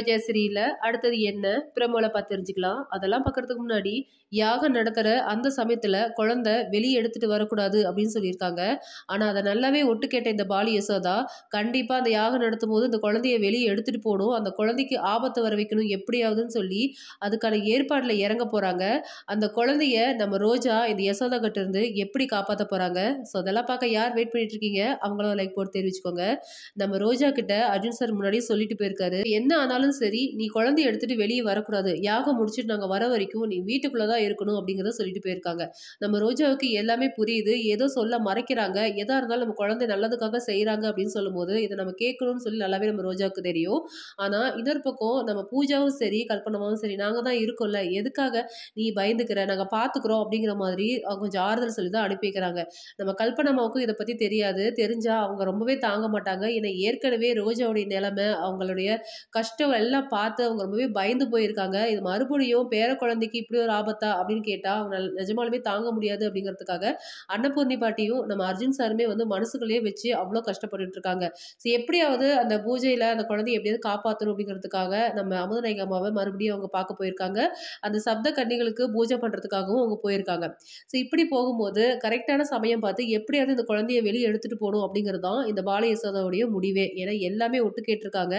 ராஜாசிரியில் அடுத்தது என்ன பிரமோல பார்த்து தெரிஞ்சுக்கலாம் அதெல்லாம் பார்க்கறதுக்கு முன்னாடி யாகம் நடத்துகிற அந்த சமயத்தில் குழந்த வெளியே எடுத்துகிட்டு வரக்கூடாது அப்படின்னு சொல்லியிருக்காங்க ஆனால் அதை நல்லாவே ஒட்டு கேட்ட இந்த பாலி யசோதா கண்டிப்பாக அந்த யாகம் நடத்தும் போது இந்த குழந்தைய வெளியே எடுத்துகிட்டு போகணும் அந்த குழந்தைக்கு ஆபத்து வர வைக்கணும் எப்படியாவதுன்னு சொல்லி அதுக்கான ஏற்பாடில் இறங்க போகிறாங்க அந்த குழந்தைய நம்ம ரோஜா இந்த யசோதா கிட்டேருந்து எப்படி காப்பாற்ற போகிறாங்க ஸோ அதெல்லாம் பார்க்க யார் வெயிட் பண்ணிட்டு இருக்கீங்க அவங்களும் லைக் போட்டு தெரிவிச்சுக்கோங்க நம்ம ரோஜா கிட்ட அர்ஜுன் சார் முன்னாடியே சொல்லிட்டு போயிருக்காரு என்ன ஆனாலும் இருந்தாலும் சரி நீ குழந்தைய எடுத்துகிட்டு வெளியே வரக்கூடாது யாகம் முடிச்சுட்டு நாங்கள் வர வரைக்கும் நீ வீட்டுக்குள்ளே தான் இருக்கணும் அப்படிங்கிறத சொல்லிட்டு போயிருக்காங்க நம்ம ரோஜாவுக்கு எல்லாமே புரியுது ஏதோ சொல்ல மறைக்கிறாங்க எதாக இருந்தாலும் நம்ம குழந்தை நல்லதுக்காக செய்கிறாங்க அப்படின்னு சொல்லும்போது இதை நம்ம கேட்கணும்னு சொல்லி நல்லாவே நம்ம ரோஜாவுக்கு தெரியும் ஆனால் இன்னொரு பக்கம் நம்ம பூஜாவும் சரி கல்பனாவும் சரி நாங்கள் தான் இருக்கோம்ல எதுக்காக நீ பயந்துக்கிற நாங்கள் பார்த்துக்குறோம் அப்படிங்கிற மாதிரி கொஞ்சம் ஆறுதல் சொல்லி தான் அனுப்பி வைக்கிறாங்க நம்ம கல்பனாமாவுக்கும் இதை பற்றி தெரியாது தெரிஞ்சால் அவங்க ரொம்பவே தாங்க மாட்டாங்க ஏன்னா ஏற்கனவே ரோஜாவுடைய நிலைமை அவங்களுடைய கஷ்டம் எல்லாம் பார்த்து அவங்க ரொம்பவே பயந்து போயிருக்காங்க இது மறுபடியும் பேர குழந்தைக்கு இப்படி ஒரு ஆபத்தா அப்படின்னு கேட்டால் அவங்க நிஜமாலுமே தாங்க முடியாது அப்படிங்கிறதுக்காக அன்னபூர்ணி பாட்டியும் நம்ம அர்ஜுன் சாருமே வந்து மனசுக்குள்ளேயே வச்சு அவ்வளோ கஷ்டப்பட்டு இருக்காங்க ஸோ எப்படியாவது அந்த பூஜையில் அந்த குழந்தைய எப்படியாவது காப்பாற்றணும் அப்படிங்கிறதுக்காக நம்ம அமுதநாயக அம்மாவை மறுபடியும் அவங்க பார்க்க போயிருக்காங்க அந்த சப்த கன்னிகளுக்கு பூஜை பண்ணுறதுக்காகவும் அவங்க போயிருக்காங்க ஸோ இப்படி போகும்போது கரெக்டான சமயம் பார்த்து எப்படியாவது இந்த குழந்தைய வெளியே எடுத்துகிட்டு போகணும் அப்படிங்கிறது தான் இந்த பால முடிவே ஏன்னா எல்லாமே ஒட்டு கேட்டிருக்காங்க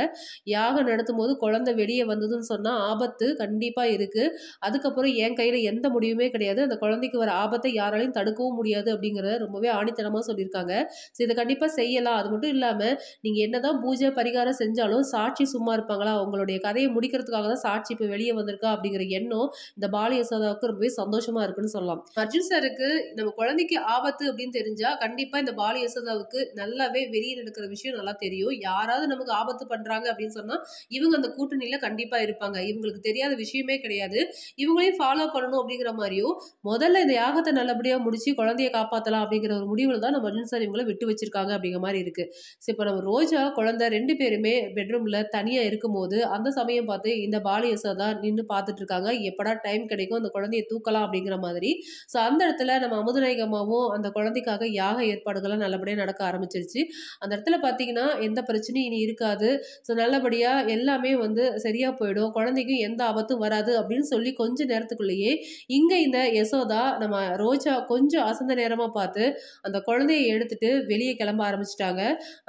யாகம் நடத்தும் போது குழந்தை வெளியே வந்ததுன்னு சொன்னால் ஆபத்து கண்டிப்பாக இருக்குது அதுக்கப்புறம் என் கையில் எந்த முடிவுமே கிடையாது அந்த குழந்தைக்கு வர ஆபத்தை யாராலையும் தடுக்கவும் முடியாது அப்படிங்கிறத ரொம்பவே ஆணித்தனமாக சொல்லியிருக்காங்க ஸோ இதை கண்டிப்பாக செய்யலாம் அது மட்டும் இல்லாமல் நீங்கள் என்ன தான் பூஜை பரிகாரம் செஞ்சாலும் சாட்சி சும்மா இருப்பாங்களா அவங்களுடைய கதையை முடிக்கிறதுக்காக தான் சாட்சி இப்போ வெளியே வந்திருக்கா அப்படிங்கிற எண்ணம் இந்த பால யசோதாவுக்கு ரொம்பவே சந்தோஷமாக இருக்குன்னு சொல்லலாம் அர்ஜுன் சாருக்கு நம்ம குழந்தைக்கு ஆபத்து அப்படின்னு தெரிஞ்சால் கண்டிப்பாக இந்த பால யசோதாவுக்கு நல்லாவே வெளியே நடக்கிற விஷயம் நல்லா தெரியும் யாராவது நமக்கு ஆபத்து பண்ணுறாங்க அப்படின்னு சொன்னால் இவங்க இவங்க அந்த கூட்டணியில் கண்டிப்பாக இருப்பாங்க இவங்களுக்கு தெரியாத விஷயமே கிடையாது இவங்களையும் ஃபாலோ பண்ணணும் அப்படிங்கிற மாதிரியும் முதல்ல இந்த யாகத்தை நல்லபடியாக முடிச்சு குழந்தைய காப்பாற்றலாம் அப்படிங்கிற ஒரு முடிவில் தான் நம்ம அர்ஜுன் சார் இவங்களை விட்டு வச்சிருக்காங்க அப்படிங்கிற மாதிரி இருக்குது ஸோ இப்போ நம்ம ரோஜா குழந்தை ரெண்டு பேருமே பெட்ரூமில் தனியாக இருக்கும்போது அந்த சமயம் பார்த்து இந்த பாலிய தான் நின்று பார்த்துட்டு இருக்காங்க எப்படா டைம் கிடைக்கும் அந்த குழந்தைய தூக்கலாம் அப்படிங்கிற மாதிரி ஸோ அந்த இடத்துல நம்ம அமுதநாயகமாகவும் அந்த குழந்தைக்காக யாக ஏற்பாடுகள்லாம் நல்லபடியாக நடக்க ஆரம்பிச்சிருச்சு அந்த இடத்துல பார்த்தீங்கன்னா எந்த பிரச்சனையும் இனி இருக்காது ஸோ நல்லபடியாக எல்லாமே எல்லாமே வந்து சரியாக போயிடும் குழந்தைக்கும் எந்த ஆபத்தும் வராது அப்படின்னு சொல்லி கொஞ்ச நேரத்துக்குள்ளேயே இங்கே இந்த யசோதா நம்ம ரோஜா கொஞ்சம் அசந்த நேரமாக பார்த்து அந்த குழந்தையை எடுத்துட்டு வெளியே கிளம்ப ஆரம்பிச்சிட்டாங்க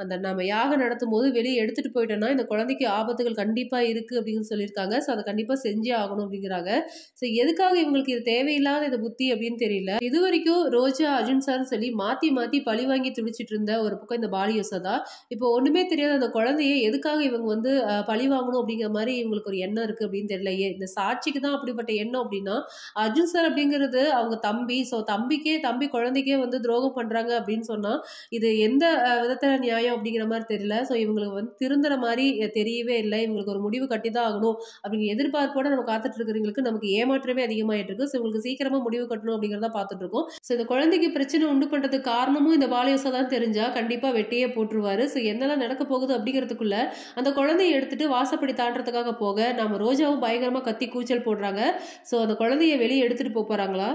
அந்த நம்ம யாகம் நடத்தும் போது வெளியே எடுத்துகிட்டு போயிட்டோம்னா இந்த குழந்தைக்கு ஆபத்துகள் கண்டிப்பாக இருக்கு அப்படின்னு சொல்லியிருக்காங்க ஸோ அதை கண்டிப்பாக செஞ்சே ஆகணும் அப்படிங்கிறாங்க ஸோ எதுக்காக இவங்களுக்கு இது தேவையில்லாத இந்த புத்தி அப்படின்னு தெரியல இது வரைக்கும் ரோஜா அர்ஜுன் சார்னு சொல்லி மாற்றி மாற்றி பழி வாங்கி துடிச்சிட்டு இருந்த ஒரு பக்கம் இந்த பாலி யசோதா இப்போ ஒன்றுமே தெரியாத அந்த குழந்தைய எதுக்காக இவங்க வந்து பழி ஆகணும் அப்படிங்கிற மாதிரி இவங்களுக்கு ஒரு எண்ணம் இருக்குது அப்படின்னு தெரியல இந்த சாட்சிக்கு தான் அப்படிப்பட்ட எண்ணம் அப்படின்னா அர்ஜுன் சார் அப்படிங்கிறது அவங்க தம்பி ஸோ தம்பிக்கே தம்பி குழந்தைக்கே வந்து துரோகம் பண்ணுறாங்க அப்படின்னு சொன்னால் இது எந்த விதத்தில் நியாயம் அப்படிங்கிற மாதிரி தெரியல ஸோ இவங்களுக்கு வந்து திருந்துற மாதிரி தெரியவே இல்லை இவங்களுக்கு ஒரு முடிவு கட்டி தான் ஆகணும் அப்படிங்கிற எதிர்பார்ப்போட நம்ம காத்துட்டு இருக்கிறவங்களுக்கு நமக்கு ஏமாற்றமே அதிகமாயிட்டு இருக்கு ஸோ இவங்களுக்கு சீக்கிரமாக முடிவு கட்டணும் அப்படிங்கிறத பார்த்துட்டு இருக்கோம் ஸோ இந்த குழந்தைக்கு பிரச்சனை உண்டு பண்ணுறதுக்கு காரணமும் இந்த பாலியோசா தான் தெரிஞ்சா கண்டிப்பாக வெட்டியே போட்டுருவாரு ஸோ என்னெல்லாம் நடக்க போகுது அப்படிங்கிறதுக்குள்ள அந்த குழந்தைய எடுத்துட்டு வாசல் வாசப்படி தாண்டறதுக்காக போக நம்ம ரோஜாவும் பயங்கரமாக கத்தி கூச்சல் போடுறாங்க ஸோ அந்த குழந்தைய வெளியே எடுத்துகிட்டு போக போகிறாங்களா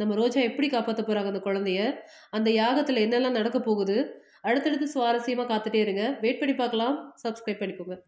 நம்ம ரோஜா எப்படி காப்பாற்ற போகிறாங்க அந்த குழந்தைய அந்த யாகத்தில் என்னெல்லாம் நடக்க போகுது அடுத்தடுத்து சுவாரஸ்யமாக காத்துட்டே இருங்க வெயிட் பண்ணி பார்க்கலாம் சப்ஸ்கிரைப் பண்ணிக்கோங்க